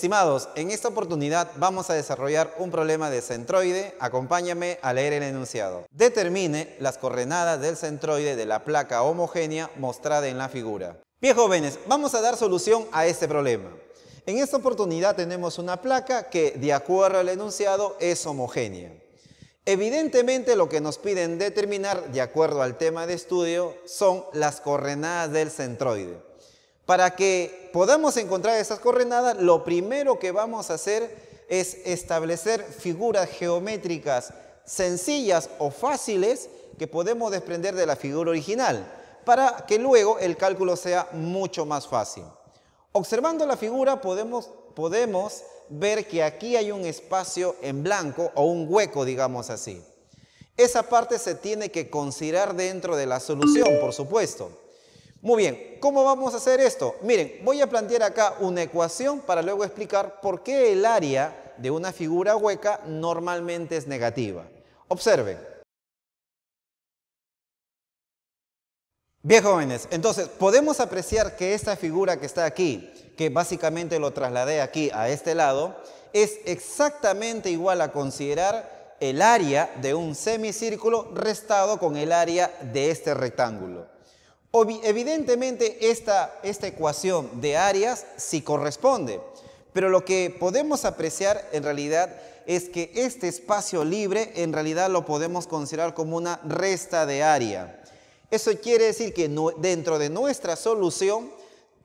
Estimados, en esta oportunidad vamos a desarrollar un problema de centroide. Acompáñame a leer el enunciado. Determine las coordenadas del centroide de la placa homogénea mostrada en la figura. Bien jóvenes, vamos a dar solución a este problema. En esta oportunidad tenemos una placa que, de acuerdo al enunciado, es homogénea. Evidentemente lo que nos piden determinar, de acuerdo al tema de estudio, son las coordenadas del centroide. Para que podamos encontrar esas coordenadas, lo primero que vamos a hacer es establecer figuras geométricas sencillas o fáciles que podemos desprender de la figura original, para que luego el cálculo sea mucho más fácil. Observando la figura podemos, podemos ver que aquí hay un espacio en blanco o un hueco, digamos así. Esa parte se tiene que considerar dentro de la solución, por supuesto. Muy bien, ¿cómo vamos a hacer esto? Miren, voy a plantear acá una ecuación para luego explicar por qué el área de una figura hueca normalmente es negativa. Observen. Bien jóvenes, entonces podemos apreciar que esta figura que está aquí, que básicamente lo trasladé aquí a este lado, es exactamente igual a considerar el área de un semicírculo restado con el área de este rectángulo. Evidentemente esta, ecuación de áreas sí corresponde, pero lo que podemos apreciar en realidad es que este espacio libre en realidad lo podemos considerar como una resta de área. Eso quiere decir que dentro de nuestra solución,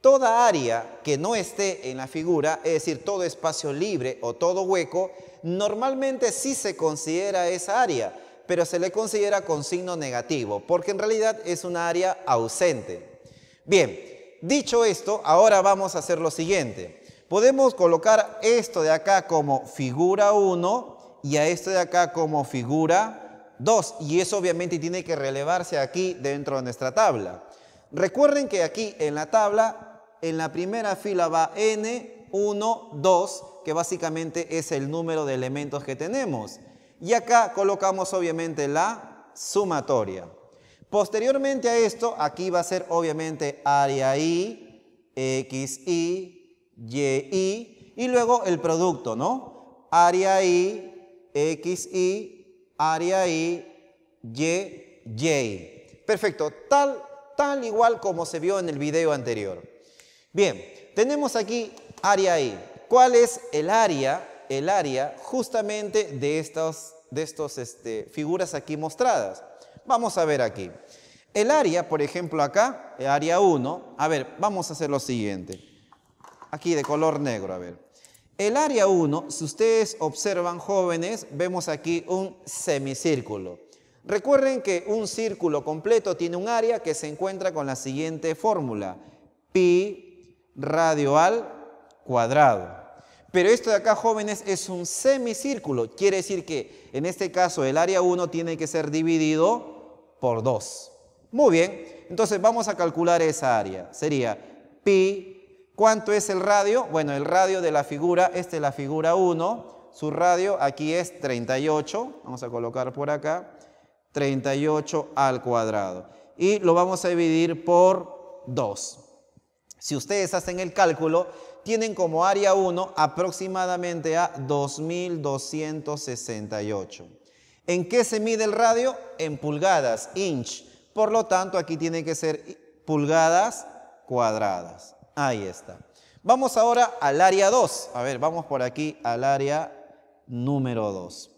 toda área que no esté en la figura, es decir, todo espacio libre o todo hueco, normalmente sí se considera esa área, pero se le considera con signo negativo, porque en realidad es un área ausente. Bien, dicho esto, ahora vamos a hacer lo siguiente. Podemos colocar esto de acá como figura 1 y a esto de acá como figura 2, y eso obviamente tiene que relevarse aquí dentro de nuestra tabla. Recuerden que aquí en la tabla, en la primera fila va n, 1, 2, que básicamente es el número de elementos que tenemos. Y acá colocamos obviamente la sumatoria. Posteriormente a esto, aquí va a ser obviamente área I, XI, YI. Y, luego el producto, ¿no? Área I, XI, área I, Y, Perfecto, tal, tal igual como se vio en el video anterior. Bien, tenemos aquí área I. ¿Cuál es el área el área justamente de estas de este, figuras aquí mostradas. Vamos a ver aquí. El área, por ejemplo, acá, el eh, área 1, a ver, vamos a hacer lo siguiente. Aquí de color negro, a ver. El área 1, si ustedes observan jóvenes, vemos aquí un semicírculo. Recuerden que un círculo completo tiene un área que se encuentra con la siguiente fórmula. Pi radio al cuadrado. Pero esto de acá, jóvenes, es un semicírculo. Quiere decir que en este caso el área 1 tiene que ser dividido por 2. Muy bien, entonces vamos a calcular esa área. Sería pi, ¿cuánto es el radio? Bueno, el radio de la figura, esta es la figura 1, su radio aquí es 38, vamos a colocar por acá, 38 al cuadrado. Y lo vamos a dividir por 2. Si ustedes hacen el cálculo, tienen como área 1 aproximadamente a 2268. ¿En qué se mide el radio? En pulgadas, inch. Por lo tanto, aquí tiene que ser pulgadas cuadradas. Ahí está. Vamos ahora al área 2. A ver, vamos por aquí al área número 2.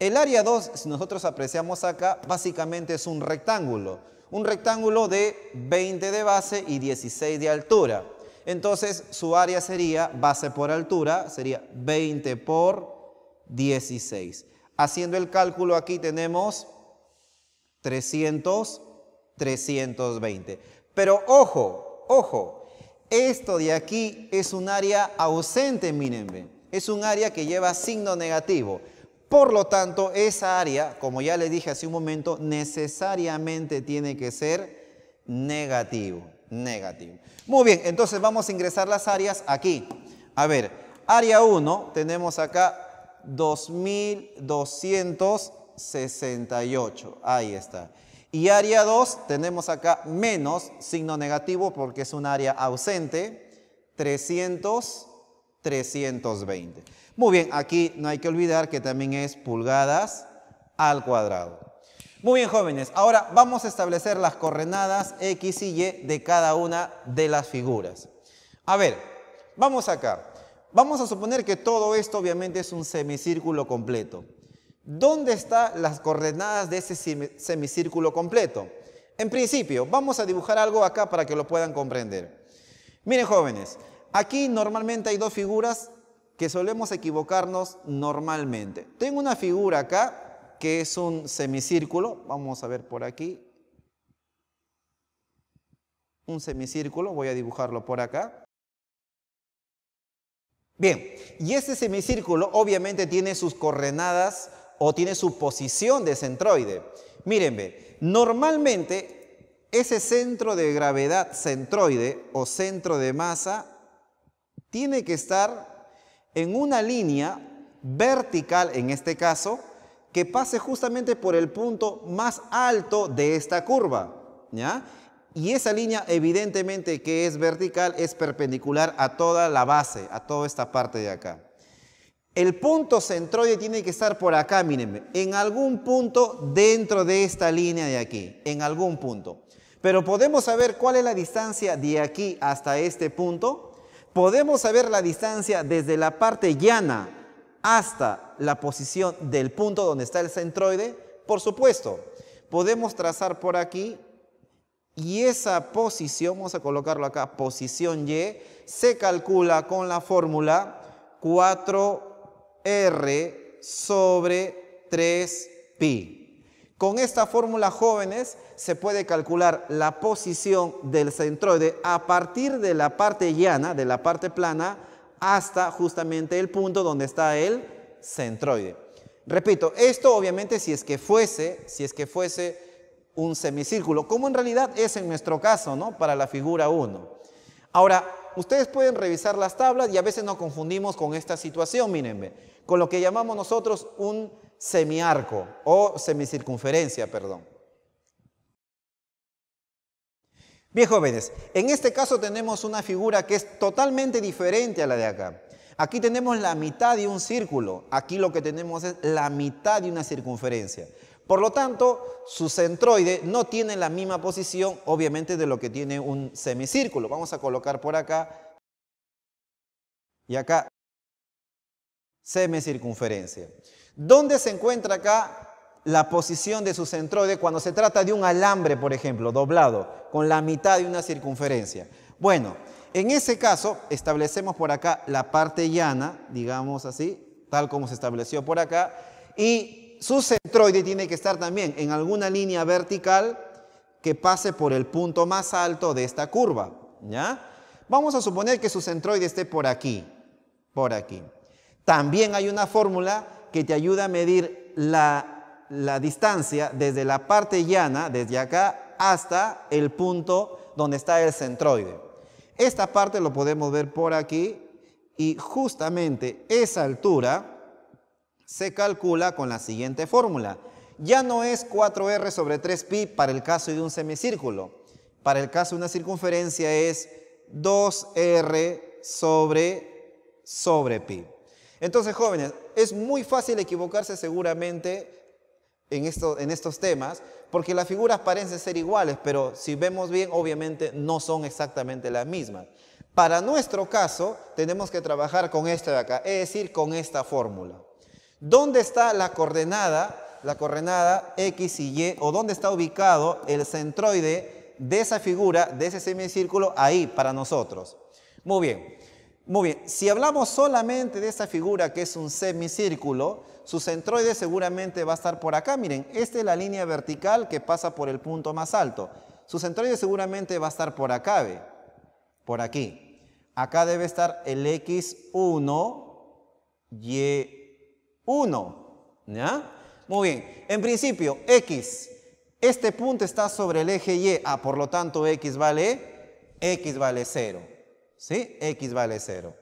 El área 2, si nosotros apreciamos acá, básicamente es un rectángulo. Un rectángulo de 20 de base y 16 de altura. Entonces su área sería, base por altura, sería 20 por 16. Haciendo el cálculo aquí tenemos 300, 320. Pero ojo, ojo, esto de aquí es un área ausente, mírenme. Es un área que lleva signo negativo. Por lo tanto, esa área, como ya le dije hace un momento, necesariamente tiene que ser negativo. Muy bien, entonces vamos a ingresar las áreas aquí. A ver, área 1 tenemos acá 2268. Ahí está. Y área 2 tenemos acá menos signo negativo porque es un área ausente. 300, 320. Muy bien, aquí no hay que olvidar que también es pulgadas al cuadrado. Muy bien, jóvenes. Ahora vamos a establecer las coordenadas X y Y de cada una de las figuras. A ver, vamos acá. Vamos a suponer que todo esto obviamente es un semicírculo completo. ¿Dónde están las coordenadas de ese semicírculo completo? En principio, vamos a dibujar algo acá para que lo puedan comprender. Miren jóvenes, aquí normalmente hay dos figuras que solemos equivocarnos normalmente. Tengo una figura acá que es un semicírculo. Vamos a ver por aquí. Un semicírculo, voy a dibujarlo por acá. Bien, y ese semicírculo obviamente tiene sus coordenadas o tiene su posición de centroide. Mírenme, normalmente ese centro de gravedad centroide o centro de masa tiene que estar en una línea vertical, en este caso, que pase justamente por el punto más alto de esta curva, ¿ya? Y esa línea evidentemente que es vertical es perpendicular a toda la base, a toda esta parte de acá. El punto centroide tiene que estar por acá, mírenme, en algún punto dentro de esta línea de aquí, en algún punto. Pero podemos saber cuál es la distancia de aquí hasta este punto. Podemos saber la distancia desde la parte llana hasta la posición del punto donde está el centroide? Por supuesto, podemos trazar por aquí y esa posición, vamos a colocarlo acá, posición Y, se calcula con la fórmula 4R sobre 3pi. Con esta fórmula, jóvenes, se puede calcular la posición del centroide a partir de la parte llana, de la parte plana, hasta justamente el punto donde está el centroide. Repito, esto obviamente si es que fuese, si es que fuese un semicírculo, como en realidad es en nuestro caso, ¿no? Para la figura 1. Ahora, ustedes pueden revisar las tablas y a veces nos confundimos con esta situación, mírenme, con lo que llamamos nosotros un semiarco o semicircunferencia, perdón. Bien jóvenes, en este caso tenemos una figura que es totalmente diferente a la de acá. Aquí tenemos la mitad de un círculo, aquí lo que tenemos es la mitad de una circunferencia. Por lo tanto, su centroide no tiene la misma posición, obviamente, de lo que tiene un semicírculo. Vamos a colocar por acá y acá semicircunferencia. ¿Dónde se encuentra acá la posición de su centroide cuando se trata de un alambre, por ejemplo, doblado, con la mitad de una circunferencia. Bueno, en ese caso establecemos por acá la parte llana, digamos así, tal como se estableció por acá, y su centroide tiene que estar también en alguna línea vertical que pase por el punto más alto de esta curva, ¿ya? Vamos a suponer que su centroide esté por aquí, por aquí. También hay una fórmula que te ayuda a medir la la distancia desde la parte llana, desde acá, hasta el punto donde está el centroide. Esta parte lo podemos ver por aquí y justamente esa altura se calcula con la siguiente fórmula. Ya no es 4R sobre 3pi para el caso de un semicírculo. Para el caso de una circunferencia es 2R sobre, sobre pi. Entonces, jóvenes, es muy fácil equivocarse seguramente en, estos temas, porque las figuras parecen ser iguales, pero si vemos bien, obviamente no son exactamente las mismas. Para nuestro caso, tenemos que trabajar con esta de acá, es decir, con esta fórmula. ¿Dónde está la coordenada, la coordenada X y Y, o dónde está ubicado el centroide de esa figura, de ese semicírculo, ahí para nosotros? Muy bien, muy bien, si hablamos solamente de esta figura que es un semicírculo, su centroide seguramente va a estar por acá. Miren, esta es la línea vertical que pasa por el punto más alto. Su centroide seguramente va a estar por acá, Por aquí. Acá debe estar el X1, Y1, ¿ya? Muy bien, en principio, X, este punto está sobre el eje Y, a ah, por lo tanto X vale, X vale 0. ¿Sí? X vale 0.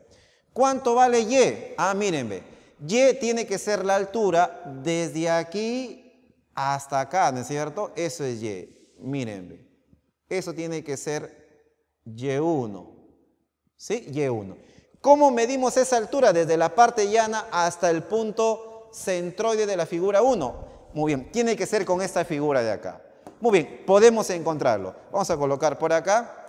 ¿Cuánto vale Y? Ah, mírenme. Y tiene que ser la altura desde aquí hasta acá, ¿no es cierto? Eso es Y. Mírenme. Eso tiene que ser Y1. ¿Sí? Y1. ¿Cómo medimos esa altura desde la parte llana hasta el punto centroide de la figura 1? Muy bien, tiene que ser con esta figura de acá. Muy bien, podemos encontrarlo. Vamos a colocar por acá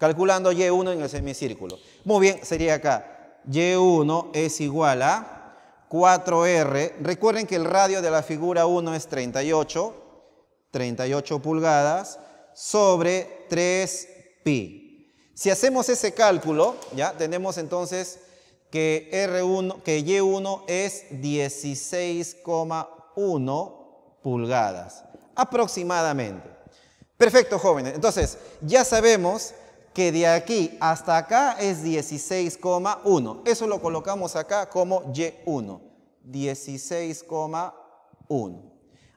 Calculando Y1 en el semicírculo. Muy bien, sería acá. Y1 es igual a 4R. Recuerden que el radio de la figura 1 es 38, 38 pulgadas, sobre 3pi. Si hacemos ese cálculo, ya tenemos entonces que, R1, que Y1 es 16,1 pulgadas, aproximadamente. Perfecto, jóvenes. Entonces, ya sabemos que de aquí hasta acá es 16,1. Eso lo colocamos acá como Y1. 16,1.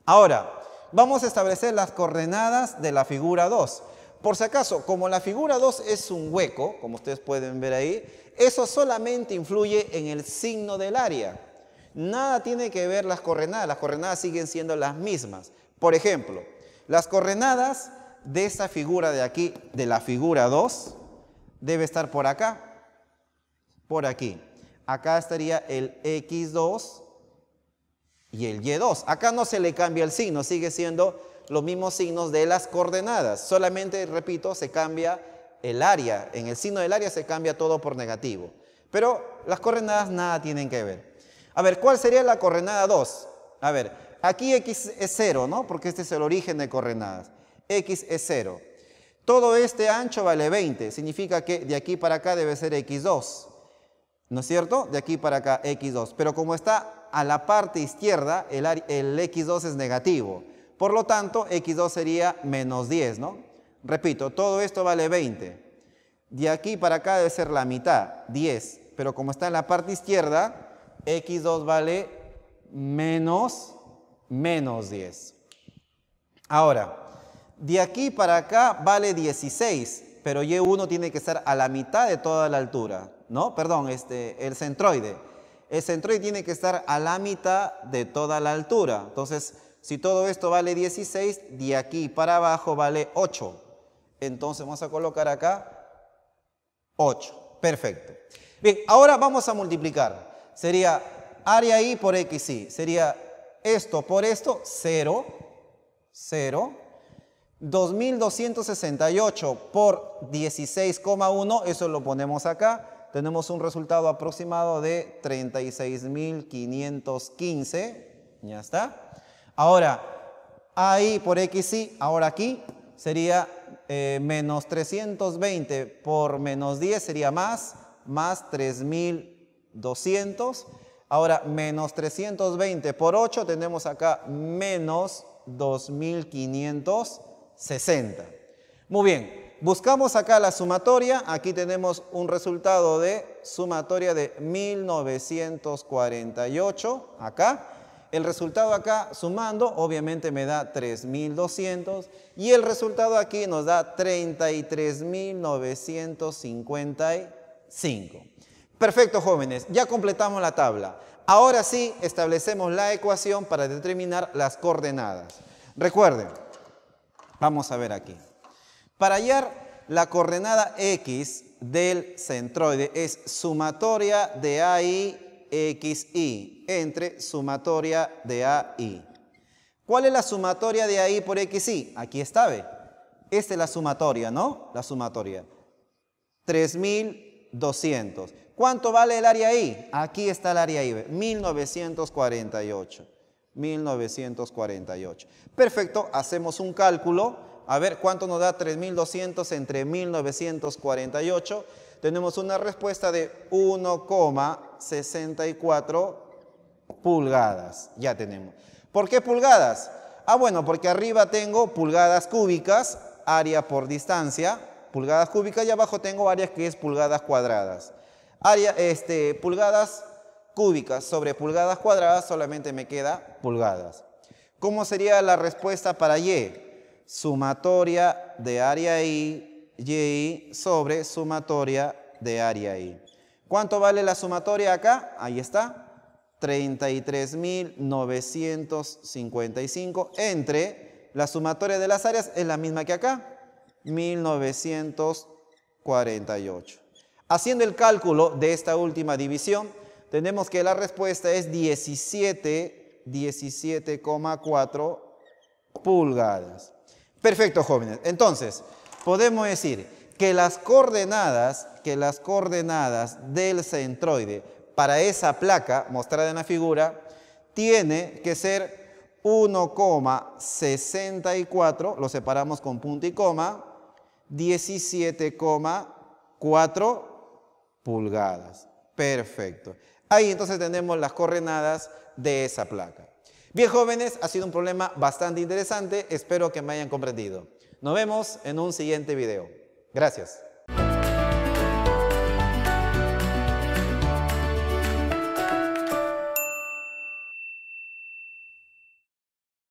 Ahora, vamos a establecer las coordenadas de la figura 2. Por si acaso, como la figura 2 es un hueco, como ustedes pueden ver ahí, eso solamente influye en el signo del área. Nada tiene que ver las coordenadas, las coordenadas siguen siendo las mismas. Por ejemplo, las coordenadas de esta figura de aquí, de la figura 2, debe estar por acá, por aquí. Acá estaría el X2 y el Y2. Acá no se le cambia el signo, sigue siendo los mismos signos de las coordenadas. Solamente, repito, se cambia el área. En el signo del área se cambia todo por negativo. Pero las coordenadas nada tienen que ver. A ver, ¿cuál sería la coordenada 2? A ver, aquí X es 0, ¿no? Porque este es el origen de coordenadas. X es 0. Todo este ancho vale 20, significa que de aquí para acá debe ser X2. ¿No es cierto? De aquí para acá X2. Pero como está a la parte izquierda, el, X2 es negativo. Por lo tanto, X2 sería menos 10, ¿no? Repito, todo esto vale 20. De aquí para acá debe ser la mitad, 10. Pero como está en la parte izquierda, X2 vale menos, menos 10. Ahora, de aquí para acá vale 16, pero Y1 tiene que estar a la mitad de toda la altura, ¿no? Perdón, este, el centroide. El centroide tiene que estar a la mitad de toda la altura. Entonces, si todo esto vale 16, de aquí para abajo vale 8. Entonces vamos a colocar acá 8. Perfecto. Bien, ahora vamos a multiplicar. Sería área I por XY. Sería esto por esto, 0, 0. 2.268 por 16,1, eso lo ponemos acá, tenemos un resultado aproximado de 36.515, ya está. Ahora, ahí por XY, ahora aquí sería eh, menos 320 por menos 10 sería más, más 3.200. Ahora, menos 320 por 8 tenemos acá menos 2.500. 60. Muy bien, buscamos acá la sumatoria. Aquí tenemos un resultado de sumatoria de 1948. Acá. El resultado acá sumando obviamente me da 3.200 y el resultado aquí nos da 33.955. Perfecto jóvenes, ya completamos la tabla. Ahora sí establecemos la ecuación para determinar las coordenadas. Recuerden, Vamos a ver aquí. Para hallar la coordenada X del centroide es sumatoria de AI xi entre sumatoria de AI. ¿Cuál es la sumatoria de AI por xi? Aquí está, B. Esta es la sumatoria, ¿no? La sumatoria. 3200. ¿Cuánto vale el área I? Aquí está el área I, 1948. 1948. Perfecto, hacemos un cálculo. A ver, ¿cuánto nos da 3200 entre 1948? Tenemos una respuesta de 1,64 pulgadas. Ya tenemos. ¿Por qué pulgadas? Ah, bueno, porque arriba tengo pulgadas cúbicas, área por distancia, pulgadas cúbicas, y abajo tengo áreas que es pulgadas cuadradas. Área, este, pulgadas cúbicas sobre pulgadas cuadradas, solamente me queda pulgadas. ¿Cómo sería la respuesta para Y? Sumatoria de área I, Y sobre sumatoria de área I. ¿Cuánto vale la sumatoria acá? Ahí está, 33.955 entre la sumatoria de las áreas es la misma que acá, 1948. Haciendo el cálculo de esta última división, tenemos que la respuesta es 17, 17,4 pulgadas. Perfecto, jóvenes. Entonces, podemos decir que las coordenadas, que las coordenadas del centroide para esa placa mostrada en la figura tiene que ser 1,64, lo separamos con punto y coma, 17,4 pulgadas. Perfecto. Ahí entonces tenemos las coordenadas de esa placa. Bien jóvenes, ha sido un problema bastante interesante, espero que me hayan comprendido. Nos vemos en un siguiente video. Gracias.